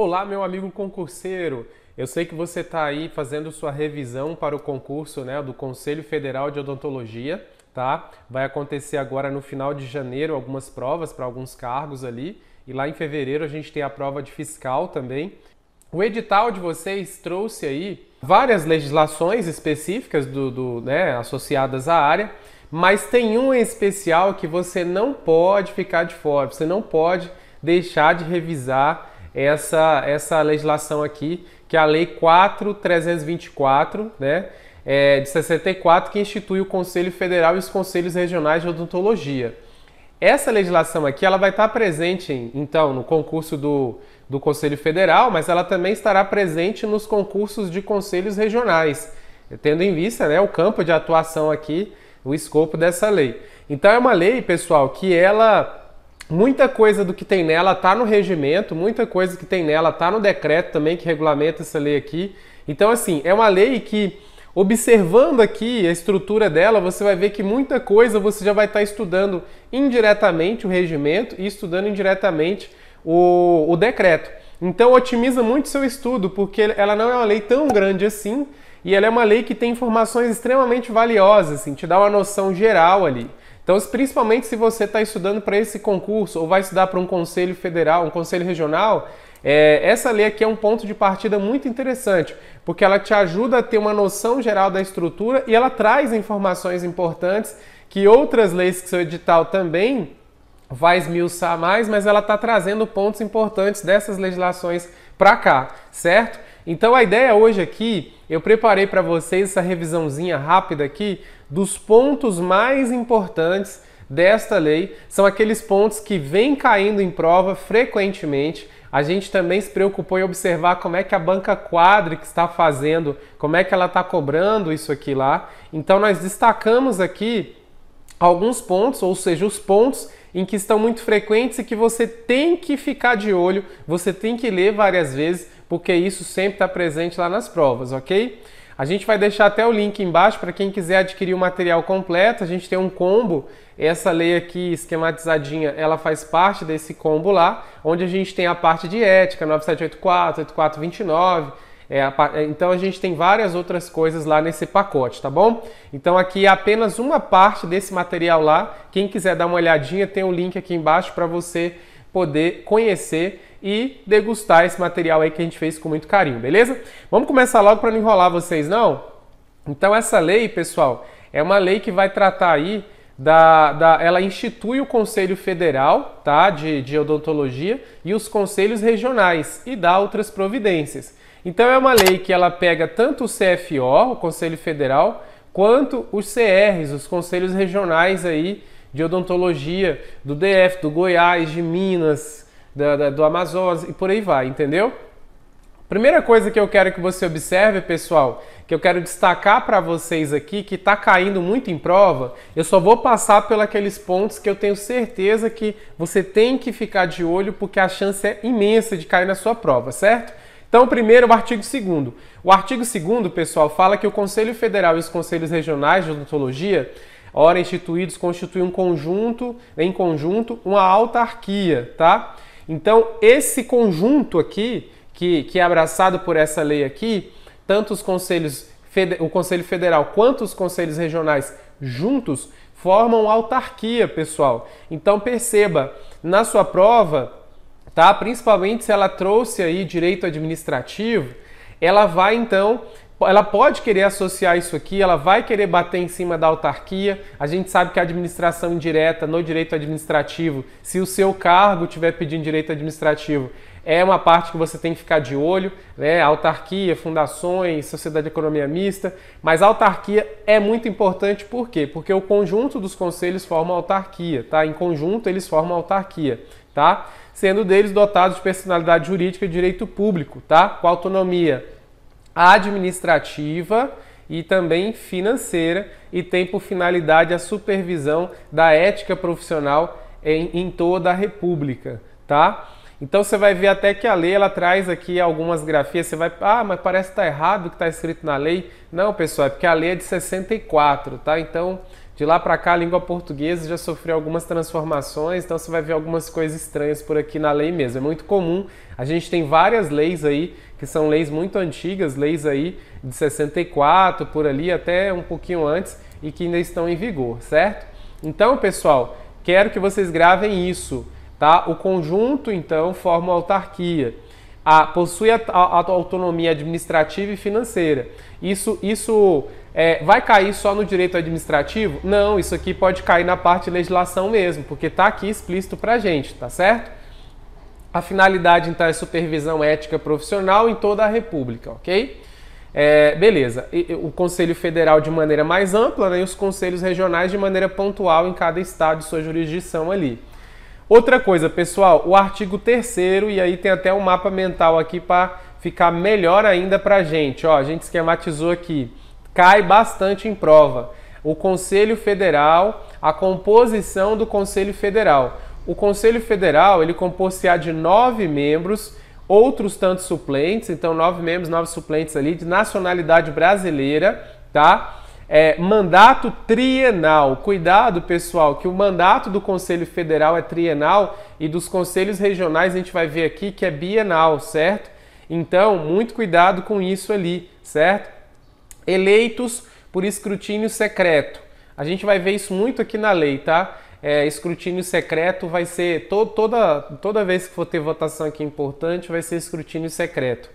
Olá, meu amigo concurseiro! Eu sei que você está aí fazendo sua revisão para o concurso né, do Conselho Federal de Odontologia, tá? Vai acontecer agora no final de janeiro algumas provas para alguns cargos ali, e lá em fevereiro a gente tem a prova de fiscal também. O edital de vocês trouxe aí várias legislações específicas do, do né, associadas à área, mas tem uma em especial que você não pode ficar de fora, você não pode deixar de revisar essa, essa legislação aqui, que é a Lei 4324, né? É, de 64, que institui o Conselho Federal e os Conselhos Regionais de Odontologia. Essa legislação aqui ela vai estar presente, então, no concurso do, do Conselho Federal, mas ela também estará presente nos concursos de conselhos regionais, tendo em vista né, o campo de atuação aqui, o escopo dessa lei. Então, é uma lei, pessoal, que ela Muita coisa do que tem nela está no regimento, muita coisa que tem nela está no decreto também que regulamenta essa lei aqui. Então, assim, é uma lei que, observando aqui a estrutura dela, você vai ver que muita coisa você já vai estar tá estudando indiretamente o regimento e estudando indiretamente o, o decreto. Então, otimiza muito seu estudo, porque ela não é uma lei tão grande assim e ela é uma lei que tem informações extremamente valiosas, assim, te dá uma noção geral ali. Então, principalmente se você está estudando para esse concurso ou vai estudar para um conselho federal, um conselho regional, é, essa lei aqui é um ponto de partida muito interessante, porque ela te ajuda a ter uma noção geral da estrutura e ela traz informações importantes que outras leis que seu edital também vai esmiuçar mais, mas ela está trazendo pontos importantes dessas legislações para cá, certo? Então a ideia hoje aqui, eu preparei para vocês essa revisãozinha rápida aqui, dos pontos mais importantes desta lei, são aqueles pontos que vêm caindo em prova frequentemente. A gente também se preocupou em observar como é que a banca quadra que está fazendo, como é que ela está cobrando isso aqui lá. Então nós destacamos aqui alguns pontos, ou seja, os pontos em que estão muito frequentes e que você tem que ficar de olho, você tem que ler várias vezes, porque isso sempre está presente lá nas provas, ok? A gente vai deixar até o link embaixo para quem quiser adquirir o material completo. A gente tem um combo. Essa lei aqui esquematizadinha, ela faz parte desse combo lá, onde a gente tem a parte de ética 9784, 8429. É, é, então a gente tem várias outras coisas lá nesse pacote, tá bom? Então aqui é apenas uma parte desse material lá. Quem quiser dar uma olhadinha, tem o um link aqui embaixo para você poder conhecer e degustar esse material aí que a gente fez com muito carinho, beleza? Vamos começar logo para não enrolar vocês, não? Então essa lei, pessoal, é uma lei que vai tratar aí da, da, ela institui o Conselho Federal tá, de, de, Odontologia e os conselhos regionais e dá outras providências. Então é uma lei que ela pega tanto o CFO, o Conselho Federal, quanto os CRs, os conselhos regionais aí de odontologia do DF, do Goiás, de Minas, da, da, do Amazonas e por aí vai, entendeu? Primeira coisa que eu quero que você observe, pessoal, que eu quero destacar para vocês aqui, que está caindo muito em prova, eu só vou passar pelos pontos que eu tenho certeza que você tem que ficar de olho, porque a chance é imensa de cair na sua prova, certo? Então, primeiro, o artigo 2 O artigo 2 pessoal, fala que o Conselho Federal e os Conselhos Regionais de Odontologia, ora instituídos, constituem um conjunto, em conjunto, uma autarquia, tá? Então, esse conjunto aqui, que, que é abraçado por essa lei aqui, tanto os conselhos, o Conselho Federal quanto os conselhos regionais juntos, formam autarquia, pessoal. Então, perceba, na sua prova, tá? principalmente se ela trouxe aí direito administrativo, ela vai então ela pode querer associar isso aqui, ela vai querer bater em cima da autarquia. A gente sabe que a administração indireta no direito administrativo, se o seu cargo tiver pedindo direito administrativo, é uma parte que você tem que ficar de olho, né? Autarquia, fundações, sociedade de economia mista, mas a autarquia é muito importante por quê? Porque o conjunto dos conselhos forma autarquia, tá? Em conjunto eles formam autarquia, tá? Sendo deles dotados de personalidade jurídica e direito público, tá? Com autonomia administrativa e também financeira e tem por finalidade a supervisão da ética profissional em, em toda a República, tá? Então você vai ver até que a lei ela traz aqui algumas grafias, você vai, ah, mas parece que está errado o que está escrito na lei. Não, pessoal, é porque a lei é de 64, tá? Então, de lá para cá a língua portuguesa já sofreu algumas transformações, então você vai ver algumas coisas estranhas por aqui na lei mesmo. É muito comum. A gente tem várias leis aí que são leis muito antigas, leis aí de 64 por ali até um pouquinho antes e que ainda estão em vigor, certo? Então, pessoal, quero que vocês gravem isso, tá? O conjunto então forma autarquia. A, possui a, a, a autonomia administrativa e financeira. Isso, isso é, vai cair só no direito administrativo? Não, isso aqui pode cair na parte de legislação mesmo, porque está aqui explícito para gente, tá certo? A finalidade, então, é supervisão ética profissional em toda a República, ok? É, beleza. E, o Conselho Federal de maneira mais ampla né, e os conselhos regionais de maneira pontual em cada estado de sua jurisdição ali. Outra coisa, pessoal, o artigo 3 e aí tem até um mapa mental aqui para ficar melhor ainda para a gente. Ó, a gente esquematizou aqui. Cai bastante em prova. O Conselho Federal, a composição do Conselho Federal. O Conselho Federal ele compôs-se de nove membros, outros tantos suplentes, então nove membros, nove suplentes ali, de nacionalidade brasileira, tá? É, mandato trienal. Cuidado, pessoal, que o mandato do Conselho Federal é trienal e dos conselhos regionais a gente vai ver aqui que é bienal, certo? Então, muito cuidado com isso ali, certo? Eleitos por escrutínio secreto. A gente vai ver isso muito aqui na lei, tá? é, escrutínio secreto vai ser. To, toda, toda vez que for ter votação aqui importante, vai ser escrutínio secreto.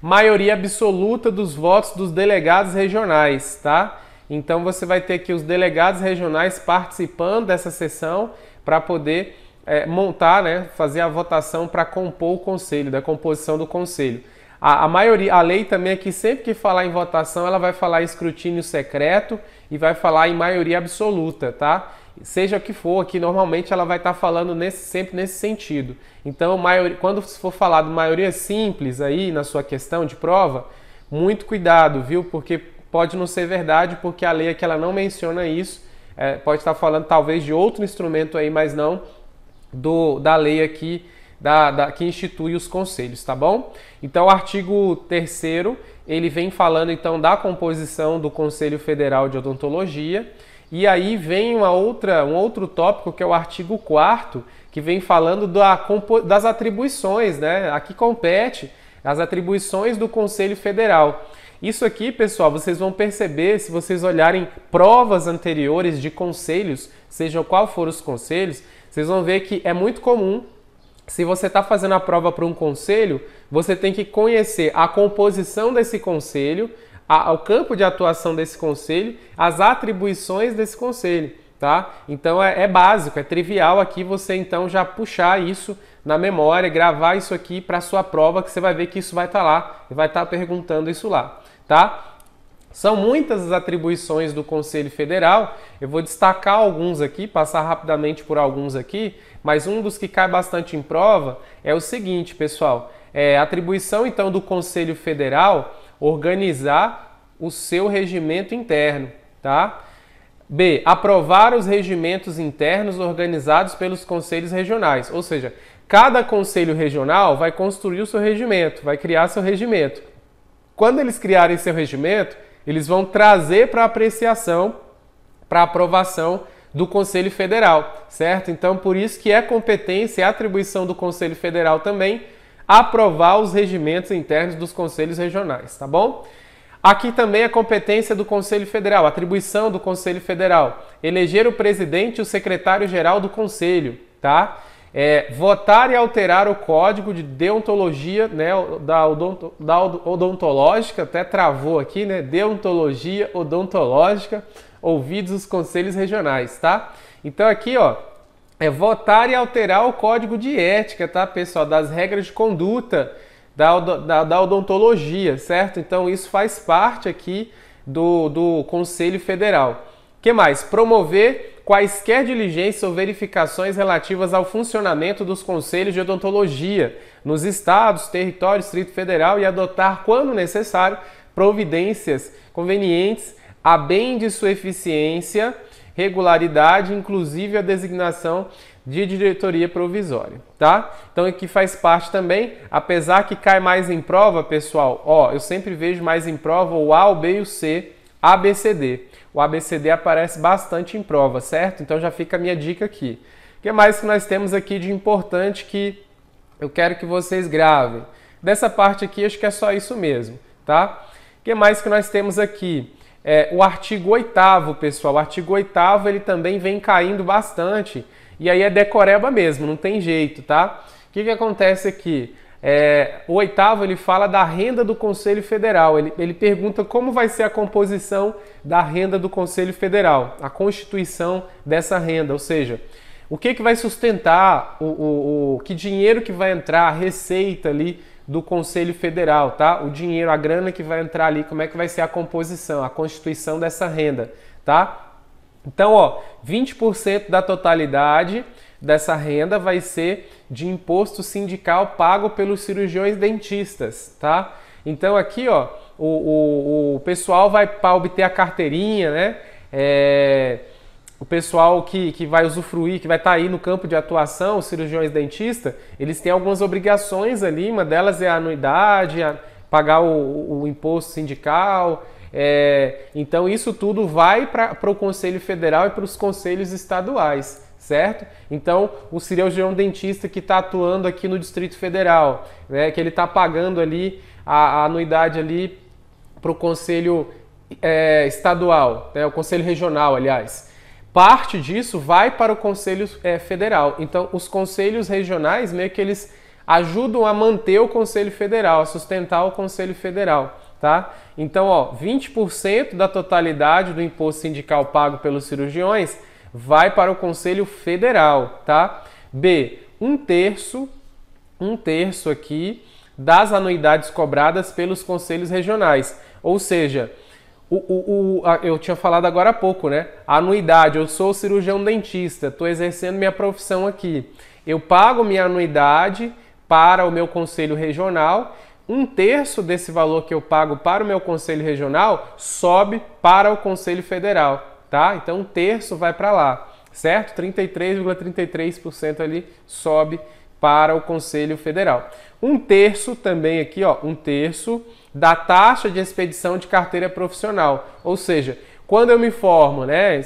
Maioria absoluta dos votos dos delegados regionais, tá? Então você vai ter aqui os delegados regionais participando dessa sessão para poder é, montar, né, fazer a votação para compor o conselho, da composição do conselho. A, a, maioria, a lei também é que sempre que falar em votação, ela vai falar em escrutínio secreto e vai falar em maioria absoluta, tá? seja o que for, que normalmente ela vai estar tá falando nesse, sempre nesse sentido. Então, maioria, quando for falado maioria simples aí na sua questão de prova, muito cuidado, viu? Porque pode não ser verdade, porque a lei aqui é que ela não menciona isso, é, pode estar tá falando talvez de outro instrumento aí, mas não do, da lei aqui da, da, que institui os conselhos, tá bom? Então, o artigo 3 ele vem falando então da composição do Conselho Federal de Odontologia e aí vem uma outra, um outro tópico que é o artigo 4 que vem falando da, das atribuições, né? Aqui compete as atribuições do Conselho Federal. Isso aqui, pessoal, vocês vão perceber se vocês olharem provas anteriores de conselhos, sejam qual for os conselhos, vocês vão ver que é muito comum se você está fazendo a prova para um conselho, você tem que conhecer a composição desse conselho ao campo de atuação desse conselho, as atribuições desse conselho. Tá? Então é, é básico, é trivial aqui você então já puxar isso na memória, gravar isso aqui para sua prova, que você vai ver que isso vai estar tá lá e vai estar tá perguntando isso lá, tá? São muitas as atribuições do Conselho Federal. Eu vou destacar alguns aqui, passar rapidamente por alguns aqui, mas um dos que cai bastante em prova é o seguinte, pessoal: é, atribuição então do Conselho Federal organizar o seu regimento interno, tá? B. Aprovar os regimentos internos organizados pelos conselhos regionais. Ou seja, cada conselho regional vai construir o seu regimento, vai criar seu regimento. Quando eles criarem seu regimento, eles vão trazer para apreciação, para aprovação do Conselho Federal, certo? Então, por isso que é competência e é atribuição do Conselho Federal também aprovar os regimentos internos dos conselhos regionais, tá bom? Aqui também a competência do Conselho Federal, atribuição do Conselho Federal, eleger o presidente e o secretário-geral do Conselho, tá? É, votar e alterar o código de deontologia, né, da, odonto, da odontológica, até travou aqui, né, deontologia odontológica, ouvidos os conselhos regionais, tá? Então aqui, ó, é votar e alterar o código de ética, tá, pessoal? Das regras de conduta da, da, da odontologia, certo? Então, isso faz parte aqui do, do Conselho Federal. que mais? Promover quaisquer diligências ou verificações relativas ao funcionamento dos conselhos de odontologia nos estados, territórios, Distrito Federal e adotar, quando necessário, providências convenientes a bem de sua eficiência regularidade, inclusive a designação de diretoria provisória, tá? Então aqui faz parte também, apesar que cai mais em prova, pessoal, ó, eu sempre vejo mais em prova o A, o B e o C, ABCD. O ABCD aparece bastante em prova, certo? Então já fica a minha dica aqui. O que mais que nós temos aqui de importante que eu quero que vocês gravem? Dessa parte aqui, acho que é só isso mesmo, tá? O que mais que nós temos aqui? É, o artigo 8 pessoal, o artigo 8 ele também vem caindo bastante, e aí é decoreba mesmo, não tem jeito, tá? O que, que acontece aqui? É, o oitavo ele fala da renda do Conselho Federal. Ele, ele pergunta como vai ser a composição da renda do Conselho Federal, a constituição dessa renda, ou seja, o que, que vai sustentar, o, o, o que dinheiro que vai entrar, a receita ali do Conselho Federal, tá? O dinheiro, a grana que vai entrar ali, como é que vai ser a composição, a constituição dessa renda, tá? Então, ó, 20% da totalidade dessa renda vai ser de imposto sindical pago pelos cirurgiões dentistas, tá? Então aqui, ó, o, o, o pessoal vai para obter a carteirinha, né? É o pessoal que, que vai usufruir, que vai estar tá aí no campo de atuação, os cirurgiões dentistas, eles têm algumas obrigações ali, uma delas é a anuidade, a pagar o, o imposto sindical. É, então isso tudo vai para o Conselho Federal e para os conselhos estaduais certo? Então, o cirurgião dentista que está atuando aqui no Distrito Federal, né, que ele está pagando ali a, a anuidade ali para o Conselho é, Estadual, né, o Conselho Regional, aliás parte disso vai para o Conselho é, Federal. Então, os conselhos regionais meio que eles ajudam a manter o Conselho Federal, a sustentar o Conselho Federal, tá? Então, ó, 20% da totalidade do imposto sindical pago pelos cirurgiões vai para o Conselho Federal, tá? B, um terço, um terço aqui das anuidades cobradas pelos conselhos regionais, ou seja, o, o, o a, eu tinha falado agora há pouco, né? A anuidade. Eu sou cirurgião dentista, estou exercendo minha profissão aqui. Eu pago minha anuidade para o meu conselho regional. Um terço desse valor que eu pago para o meu conselho regional sobe para o conselho federal, tá? Então um terço vai para lá, certo? 33,33% ,33 ali sobe para o conselho federal. Um terço também aqui, ó, um terço da taxa de expedição de carteira profissional. Ou seja, quando eu me formo, né,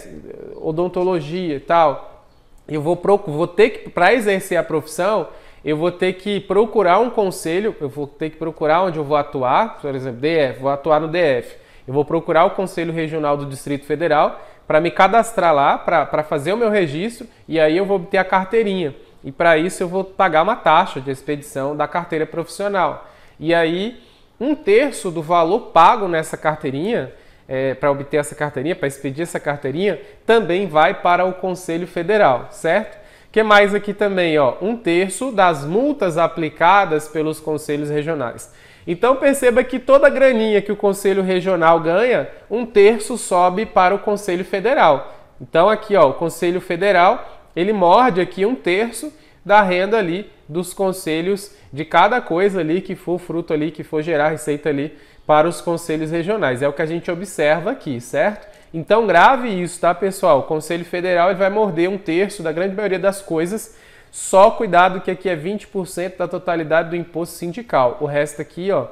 odontologia e tal, eu vou, vou ter que, para exercer a profissão, eu vou ter que procurar um conselho, eu vou ter que procurar onde eu vou atuar, por exemplo, DF, vou atuar no DF. Eu vou procurar o Conselho Regional do Distrito Federal para me cadastrar lá, para fazer o meu registro e aí eu vou obter a carteirinha. E para isso eu vou pagar uma taxa de expedição da carteira profissional. E aí um terço do valor pago nessa carteirinha, é, para obter essa carteirinha, para expedir essa carteirinha, também vai para o Conselho Federal, certo? que mais aqui também? Ó, um terço das multas aplicadas pelos conselhos regionais. Então perceba que toda a graninha que o Conselho Regional ganha, um terço sobe para o Conselho Federal. Então aqui ó, o Conselho Federal ele morde aqui um terço da renda ali dos conselhos de cada coisa ali que for fruto ali, que for gerar receita ali para os conselhos regionais. É o que a gente observa aqui, certo? Então grave isso, tá, pessoal? O Conselho Federal ele vai morder um terço da grande maioria das coisas. Só cuidado que aqui é 20% da totalidade do imposto sindical. O resto aqui, ó,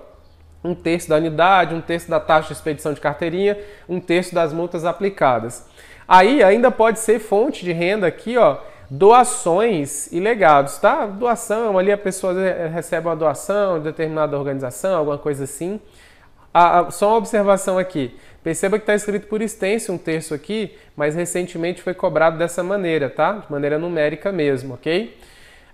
um terço da unidade, um terço da taxa de expedição de carteirinha, um terço das multas aplicadas. Aí ainda pode ser fonte de renda aqui, ó, doações e legados, tá? Doação, ali a pessoa recebe uma doação de determinada organização, alguma coisa assim. Ah, ah só uma observação aqui. Perceba que está escrito por extenso um terço aqui, mas recentemente foi cobrado dessa maneira, tá? De maneira numérica mesmo, ok?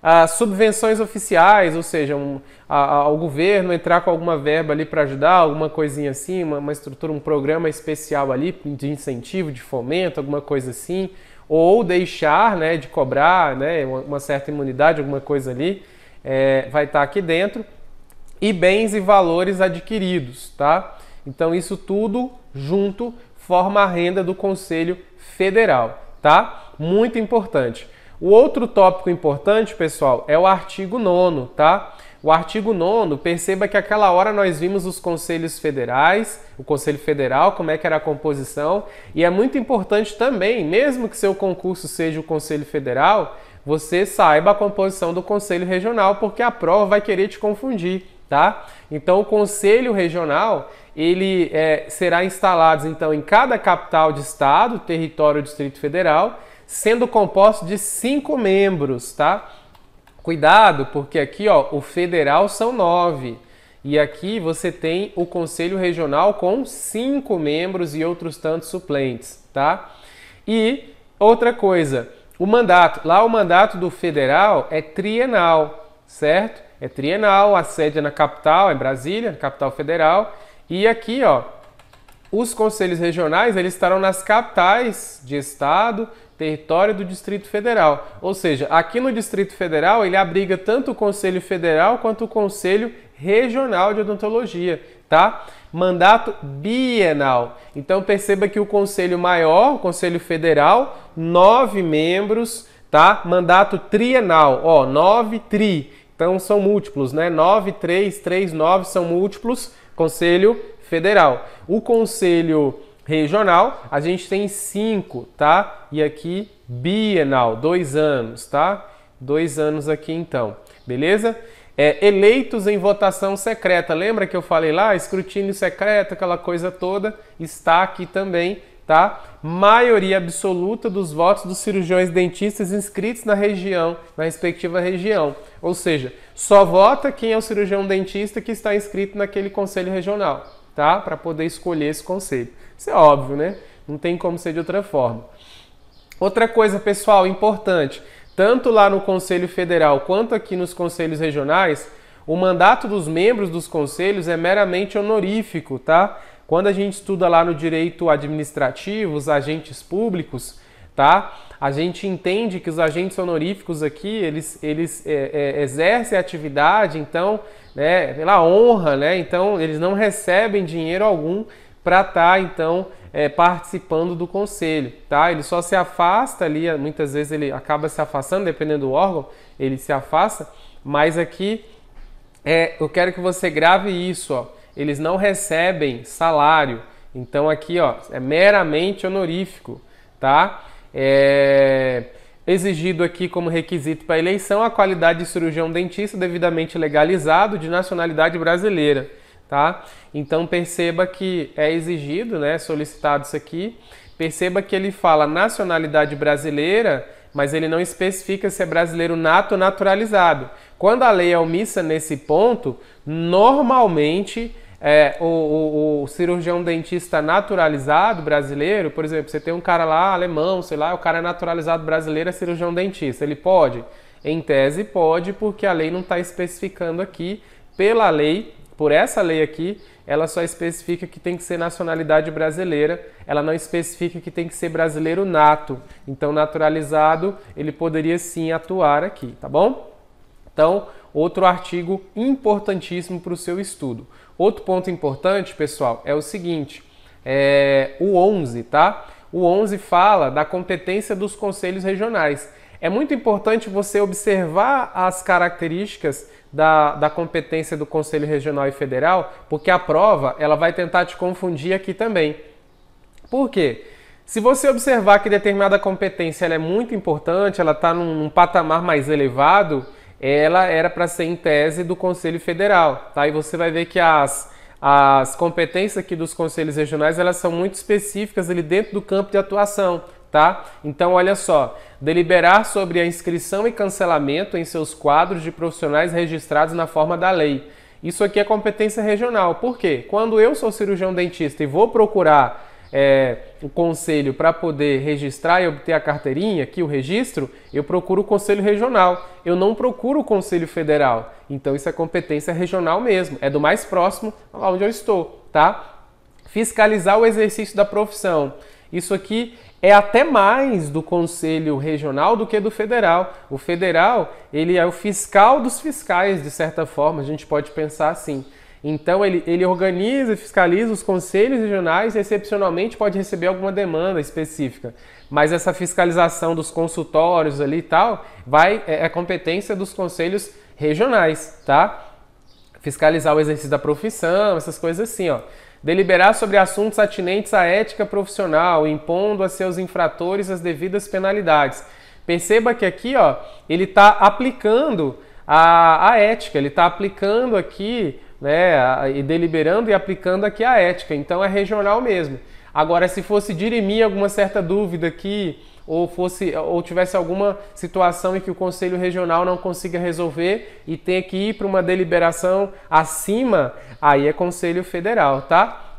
Ah, subvenções oficiais, ou seja, um, ao governo entrar com alguma verba ali para ajudar, alguma coisinha assim, uma, uma estrutura, um programa especial ali de incentivo, de fomento, alguma coisa assim ou deixar né, de cobrar né, uma certa imunidade, alguma coisa ali, é, vai estar tá aqui dentro, e bens e valores adquiridos, tá? Então isso tudo junto forma a renda do Conselho Federal, tá? Muito importante. O outro tópico importante, pessoal, é o artigo 9, tá? O artigo 9, perceba que aquela hora nós vimos os conselhos federais, o Conselho Federal, como é que era a composição, e é muito importante também, mesmo que seu concurso seja o Conselho Federal, você saiba a composição do Conselho Regional, porque a prova vai querer te confundir, tá? Então o Conselho Regional, ele é, será instalado então em cada capital de estado, território ou distrito federal, sendo composto de cinco membros, tá? Cuidado, porque aqui ó, o federal são nove. E aqui você tem o Conselho Regional com cinco membros e outros tantos suplentes, tá? E outra coisa, o mandato. Lá o mandato do federal é trienal, certo? É trienal, a sede é na capital, é Brasília, capital federal. E aqui, ó, os conselhos regionais, eles estarão nas capitais de estado território do Distrito Federal. Ou seja, aqui no Distrito Federal ele abriga tanto o Conselho Federal quanto o Conselho Regional de Odontologia, tá? Mandato bienal. Então perceba que o Conselho Maior, o Conselho Federal, nove membros, tá? Mandato trienal, ó, nove tri. Então são múltiplos, né? Nove, três, três, nove são múltiplos, Conselho Federal. O Conselho regional, a gente tem cinco, tá? E aqui bienal, dois anos, tá? Dois anos aqui então, beleza? É, eleitos em votação secreta, lembra que eu falei lá? Escrutínio secreto, aquela coisa toda, está aqui também, tá? Maioria absoluta dos votos dos cirurgiões dentistas inscritos na região, na respectiva região. Ou seja, só vota quem é o cirurgião dentista que está inscrito naquele conselho regional, tá? Para poder escolher esse conselho. Isso é óbvio, né? Não tem como ser de outra forma. Outra coisa, pessoal, importante, tanto lá no Conselho Federal quanto aqui nos conselhos regionais, o mandato dos membros dos conselhos é meramente honorífico, tá? Quando a gente estuda lá no direito administrativo, os agentes públicos, tá? A gente entende que os agentes honoríficos aqui, eles, eles é, é, exercem a atividade, então, né, pela honra, né? Então, eles não recebem dinheiro algum para estar tá, então é, participando do conselho, tá? Ele só se afasta ali, muitas vezes ele acaba se afastando, dependendo do órgão, ele se afasta, mas aqui é, eu quero que você grave isso, ó. Eles não recebem salário, então aqui, ó, é meramente honorífico, tá? É exigido aqui como requisito para eleição a qualidade de cirurgião dentista devidamente legalizado de nacionalidade brasileira tá? Então perceba que é exigido, né, solicitado isso aqui. Perceba que ele fala nacionalidade brasileira, mas ele não especifica se é brasileiro nato ou naturalizado. Quando a lei é omissa nesse ponto, normalmente é, o, o, o, cirurgião dentista naturalizado brasileiro, por exemplo, você tem um cara lá alemão, sei lá, o cara é naturalizado brasileiro, é cirurgião dentista, ele pode? Em tese pode, porque a lei não está especificando aqui. Pela lei, por essa lei aqui, ela só especifica que tem que ser nacionalidade brasileira, ela não especifica que tem que ser brasileiro nato. Então, naturalizado, ele poderia sim atuar aqui, tá bom? Então, outro artigo importantíssimo para o seu estudo. Outro ponto importante, pessoal, é o seguinte: é, o 11, tá? O 11 fala da competência dos conselhos regionais. É muito importante você observar as características da, da competência do Conselho Regional e Federal, porque a prova ela vai tentar te confundir aqui também. Por quê? Se você observar que determinada competência é muito importante, ela está num, num, patamar mais elevado, ela era para ser em tese do Conselho Federal, tá? E você vai ver que as, as competências aqui dos conselhos regionais elas são muito específicas ali dentro do campo de atuação tá? Então, olha só, deliberar sobre a inscrição e cancelamento em seus quadros de profissionais registrados na forma da lei. Isso aqui é competência regional. Por quê? Quando eu sou cirurgião dentista e vou procurar é, o conselho para poder registrar e obter a carteirinha, aqui o registro, eu procuro o conselho regional. Eu não procuro o conselho federal. Então isso é competência regional mesmo. É do mais próximo lá onde eu estou, tá? Fiscalizar o exercício da profissão. Isso aqui é até mais do Conselho Regional do que do Federal. O Federal, ele é o fiscal dos fiscais, de certa forma, a gente pode pensar assim. Então, ele, ele organiza e fiscaliza os conselhos regionais e, excepcionalmente, pode receber alguma demanda específica. Mas essa fiscalização dos consultórios ali e tal vai, é, é competência dos conselhos regionais, tá? Fiscalizar o exercício da profissão, essas coisas assim, ó. Deliberar sobre assuntos atinentes à ética profissional, impondo a seus infratores as devidas penalidades. Perceba que aqui, ó, ele está aplicando a, a ética, ele está aplicando aqui, né, e deliberando e aplicando aqui a ética. Então é regional mesmo. Agora, se fosse dirimir alguma certa dúvida aqui, ou fosse ou tivesse alguma situação em que o conselho regional não consiga resolver e tenha que ir para uma deliberação acima, aí é conselho federal, tá?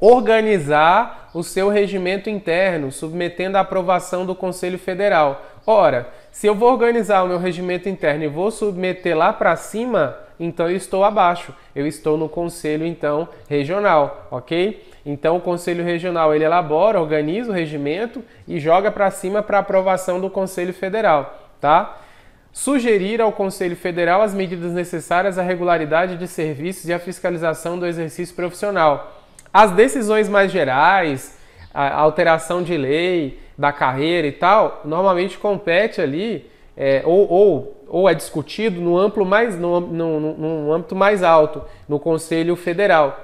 Organizar o seu regimento interno, submetendo a aprovação do Conselho Federal. Ora, se eu vou organizar o meu regimento interno e vou submeter lá para cima, então eu estou abaixo. Eu estou no conselho então regional, OK? Então o Conselho Regional ele elabora, organiza o regimento e joga para cima para aprovação do Conselho Federal, tá? Sugerir ao Conselho Federal as medidas necessárias à regularidade de serviços e à fiscalização do exercício profissional. As decisões mais gerais, a alteração de lei, da carreira e tal, normalmente compete ali é, ou, ou, ou, é discutido no amplo mais no, no, no, no âmbito mais alto, no Conselho Federal.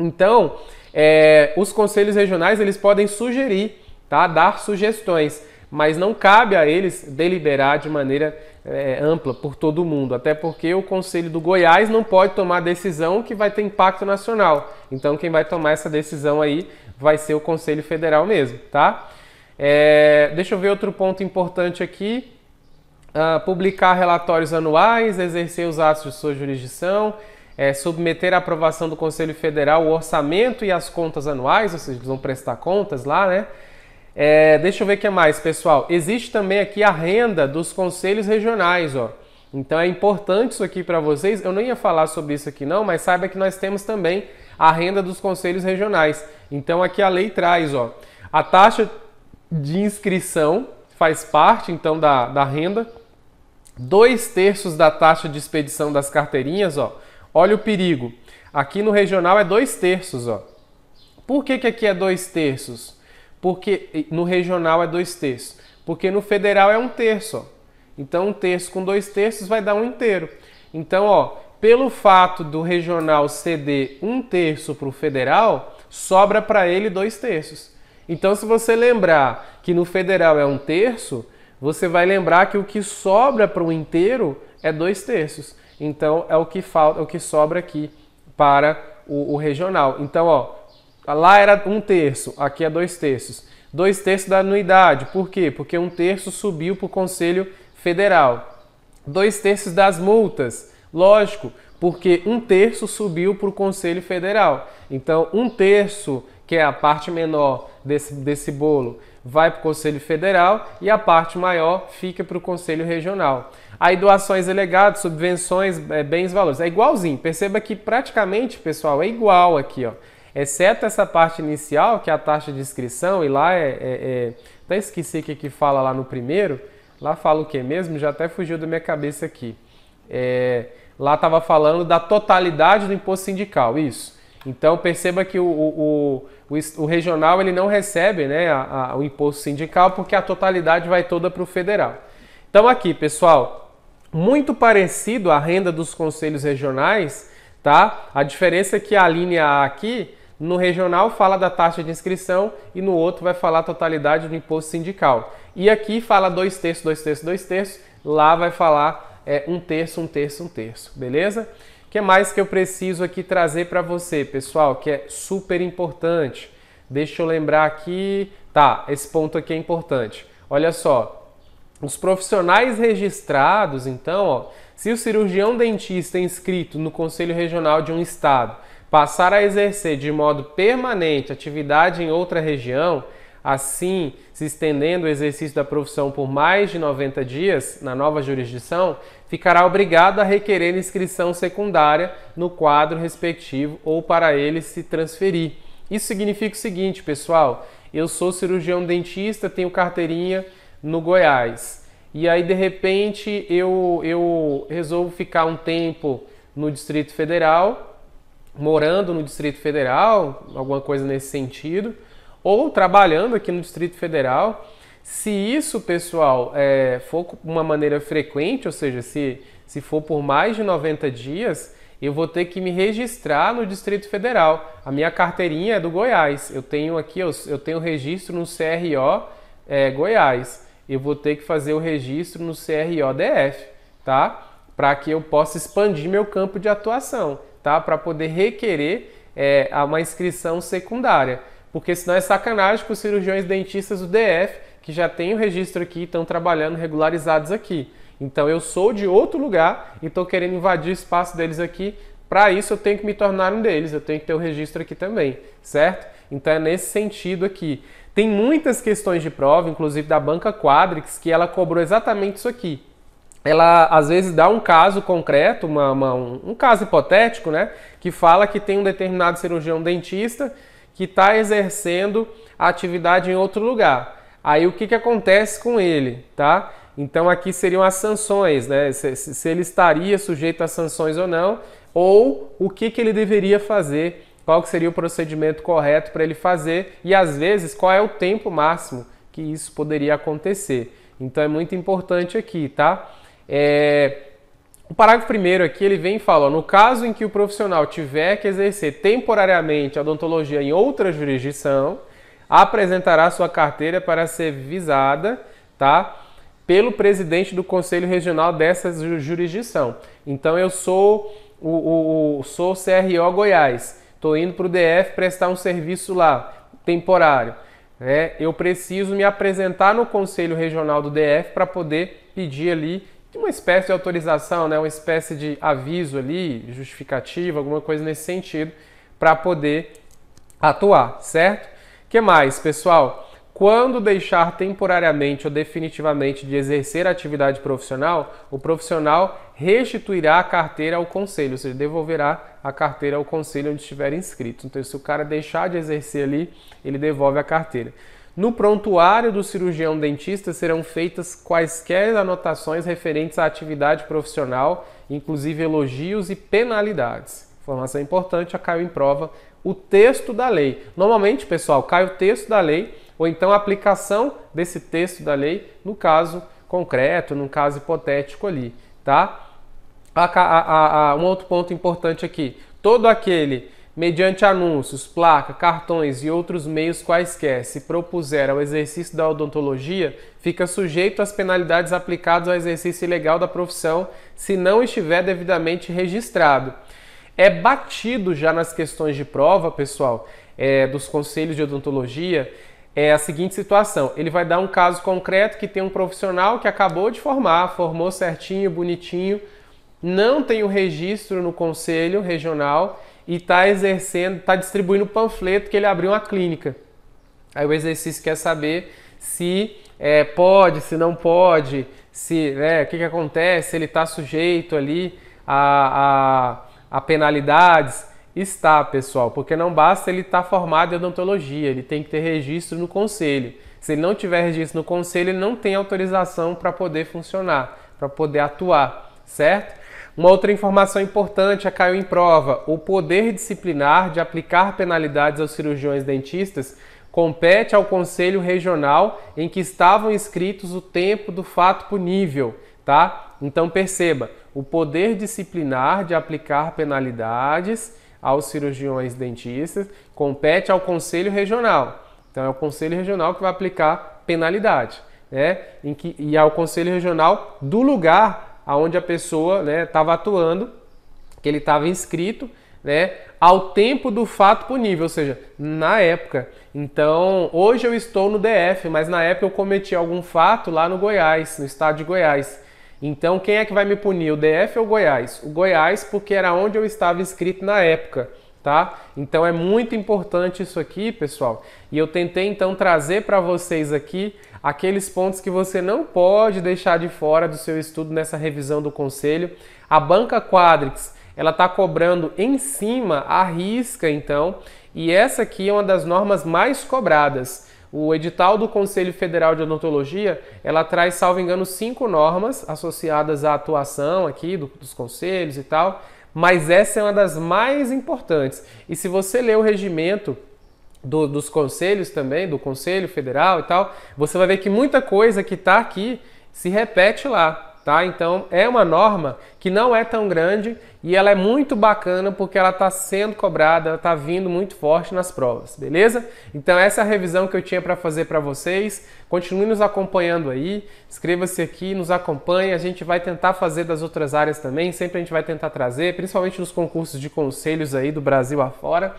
Então, é, os conselhos regionais eles podem sugerir, tá? dar sugestões, mas não cabe a eles deliberar de maneira é, ampla por todo mundo, até porque o Conselho do Goiás não pode tomar decisão que vai ter impacto nacional. Então quem vai tomar essa decisão aí vai ser o Conselho Federal mesmo, tá? É, deixa eu ver outro ponto importante aqui. Uh, publicar relatórios anuais, exercer os atos de sua jurisdição, é, submeter à aprovação do Conselho Federal o orçamento e as contas anuais, ou seja, eles vão prestar contas lá, né? É, deixa eu ver o que mais, pessoal. Existe também aqui a renda dos conselhos regionais, ó. Então é importante isso aqui para vocês. Eu não ia falar sobre isso aqui não, mas saiba que nós temos também a renda dos conselhos regionais. Então aqui a lei traz, ó, a taxa de inscrição faz parte então da, da renda, dois terços da taxa de expedição das carteirinhas, ó, Olha o perigo. Aqui no regional é dois terços, ó. Por que, que aqui é dois terços? Porque no regional é dois terços. Porque no federal é um terço, ó. Então um terço com dois terços vai dar um inteiro. Então, ó, pelo fato do regional ceder um terço para o federal, sobra para ele dois terços. Então, se você lembrar que no federal é um terço, você vai lembrar que o que sobra para o inteiro é dois terços. Então é o que falta, é o que sobra aqui para o, o regional. Então, ó, lá era um terço, aqui é dois terços. Dois terços da anuidade. Por quê? Porque um terço subiu para o Conselho Federal. Dois terços das multas. Lógico, porque um terço subiu para o Conselho Federal. Então, um terço, que é a parte menor desse, desse bolo, vai para o Conselho Federal e a parte maior fica para o Conselho Regional. Aí doações legados, subvenções, bens é, bens, valores. É igualzinho. Perceba que praticamente, pessoal, é igual aqui, ó. Exceto essa parte inicial, que é a taxa de inscrição, e lá é. é, é... Até esqueci o que, que fala lá no primeiro. Lá fala o que mesmo? Já até fugiu da minha cabeça aqui. É... Lá estava falando da totalidade do imposto sindical, isso. Então perceba que o, o, o, o regional ele não recebe né, a, a, o imposto sindical porque a totalidade vai toda para o federal. Então aqui, pessoal, muito parecido a renda dos conselhos regionais, tá? A diferença é que a linha A aqui, no regional fala da taxa de inscrição e no outro vai falar a totalidade do imposto sindical. E aqui fala dois terços, dois terços, dois terços, lá vai falar é, um terço, um terço, um terço, beleza? O que é mais que eu preciso aqui trazer para você, pessoal, que é super importante? Deixa eu lembrar aqui. Tá, esse ponto aqui é importante. Olha só, os profissionais registrados, então, ó, se o cirurgião dentista é inscrito no Conselho Regional de um Estado passar a exercer de modo permanente atividade em outra região, Assim, se estendendo o exercício da profissão por mais de 90 dias na nova jurisdição, ficará obrigado a requerer inscrição secundária no quadro respectivo ou para ele se transferir. Isso significa o seguinte, pessoal: eu sou cirurgião dentista, tenho carteirinha no Goiás. E aí, de repente, eu, eu resolvo ficar um tempo no Distrito Federal, morando no Distrito Federal, alguma coisa nesse sentido ou trabalhando aqui no Distrito Federal. Se isso, pessoal, é, for uma maneira frequente, ou seja, se, se for por mais de 90 dias, eu vou ter que me registrar no Distrito Federal. A minha carteirinha é do Goiás. Eu tenho aqui, eu, eu tenho registro no CRO é, Goiás. Eu vou ter que fazer o registro no CRO DF, tá? Para que eu possa expandir meu campo de atuação, tá? Para poder requerer é, uma inscrição secundária porque senão é sacanagem para os cirurgiões dentistas do DF, que já tem o registro aqui e estão trabalhando regularizados aqui. Então eu sou de outro lugar e estou querendo invadir o espaço deles aqui. Para isso eu tenho que me tornar um deles, eu tenho que ter o registro aqui também, certo? Então é nesse sentido aqui. Tem muitas questões de prova, inclusive da banca Quadrix, que ela cobrou exatamente isso aqui. Ela às vezes dá um caso concreto, uma, uma, um, um caso hipotético, né? Que fala que tem um determinado cirurgião dentista que está exercendo a atividade em outro lugar. Aí o que, que acontece com ele, tá? Então aqui seriam as sanções, né? Se, se ele estaria sujeito a sanções ou não, ou o que, que ele deveria fazer, qual que seria o procedimento correto para ele fazer e às vezes qual é o tempo máximo que isso poderia acontecer. Então é muito importante aqui, tá? É, o parágrafo primeiro aqui ele vem e fala: ó, no caso em que o profissional tiver que exercer temporariamente a odontologia em outra jurisdição, apresentará sua carteira para ser visada, tá? Pelo presidente do conselho regional dessa jurisdição. Então eu sou o, o, o sou CRO Goiás, estou indo para o DF prestar um serviço lá temporário. né? eu preciso me apresentar no Conselho Regional do DF para poder pedir ali uma espécie de autorização, né, uma espécie de aviso ali, justificativo, alguma coisa nesse sentido, para poder atuar, certo? que mais, pessoal? Quando deixar temporariamente ou definitivamente de exercer a atividade profissional, o profissional restituirá a carteira ao conselho, ou seja, devolverá a carteira ao conselho onde estiver inscrito. Então, se o cara deixar de exercer ali, ele devolve a carteira. No prontuário do cirurgião dentista serão feitas quaisquer anotações referentes à atividade profissional, inclusive elogios e penalidades. Informação importante, já caiu em prova o texto da lei. Normalmente, pessoal, cai o texto da lei ou então a aplicação desse texto da lei no caso concreto, num caso hipotético ali, tá? A, a, a, um outro ponto importante aqui: todo aquele mediante anúncios, placa, cartões e outros meios quaisquer, se propuser ao exercício da odontologia, fica sujeito às penalidades aplicadas ao exercício ilegal da profissão, se não estiver devidamente registrado. É batido já nas questões de prova, pessoal, é, dos conselhos de odontologia, é a seguinte situação: ele vai dar um caso concreto que tem um profissional que acabou de formar, formou certinho, bonitinho, não tem o registro no conselho regional e está exercendo, tá distribuindo panfleto que ele abriu uma clínica. Aí o exercício quer saber se é, pode, se não pode, se né, o que, que acontece, se ele está sujeito ali a, a, a, penalidades. Está, pessoal, porque não basta ele estar tá formado em odontologia, ele tem que ter registro no conselho. Se ele não tiver registro no conselho, ele não tem autorização para poder funcionar, para poder atuar, certo? Uma outra informação importante a é caiu em prova: o poder disciplinar de aplicar penalidades aos cirurgiões dentistas compete ao Conselho Regional em que estavam inscritos o tempo do fato punível, tá? Então perceba, o poder disciplinar de aplicar penalidades aos cirurgiões dentistas compete ao Conselho Regional. Então é o Conselho Regional que vai aplicar penalidade, né? Em que, e ao é Conselho Regional do lugar aonde a pessoa estava né, atuando, que ele estava inscrito, né, ao tempo do fato punível, ou seja, na época. Então, hoje eu estou no DF, mas na época eu cometi algum fato lá no Goiás, no estado de Goiás. Então, quem é que vai me punir, o DF ou o Goiás? O Goiás, porque era onde eu estava inscrito na época tá? Então é muito importante isso aqui, pessoal. E eu tentei então trazer para vocês aqui aqueles pontos que você não pode deixar de fora do seu estudo nessa revisão do conselho. A banca Quadrix, ela está cobrando em cima a risca, então, e essa aqui é uma das normas mais cobradas. O edital do Conselho Federal de Odontologia, ela traz, salvo engano, cinco normas associadas à atuação aqui do, dos conselhos e tal mas essa é uma das mais importantes. E se você ler o regimento do, dos conselhos também, do Conselho Federal e tal, você vai ver que muita coisa que está aqui se repete lá. Tá? Então é uma norma que não é tão grande e ela é muito bacana porque ela está sendo cobrada, ela está vindo muito forte nas provas, beleza? Então essa é a revisão que eu tinha para fazer para vocês. Continue nos acompanhando aí, inscreva-se aqui, nos acompanhe. A gente vai tentar fazer das outras áreas também, sempre a gente vai tentar trazer, principalmente nos concursos de conselhos aí do Brasil afora.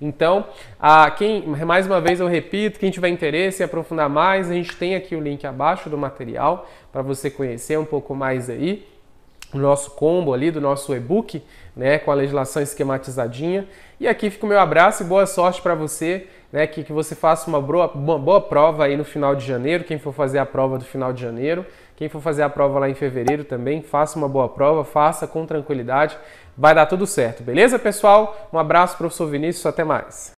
Então, a quem, mais uma vez eu repito, quem tiver interesse em aprofundar mais, a gente tem aqui o link abaixo do material para você conhecer um pouco mais aí do nosso combo ali, do nosso e-book, né, com a legislação esquematizadinha. E aqui fica o meu abraço e boa sorte para você, né, que, que você faça uma boa, uma boa prova aí no final de janeiro, quem for fazer a prova do final de janeiro, quem for fazer a prova lá em fevereiro também, faça uma boa prova, faça com tranquilidade, Vai dar tudo certo, beleza, pessoal? Um abraço, professor Vinícius, até mais.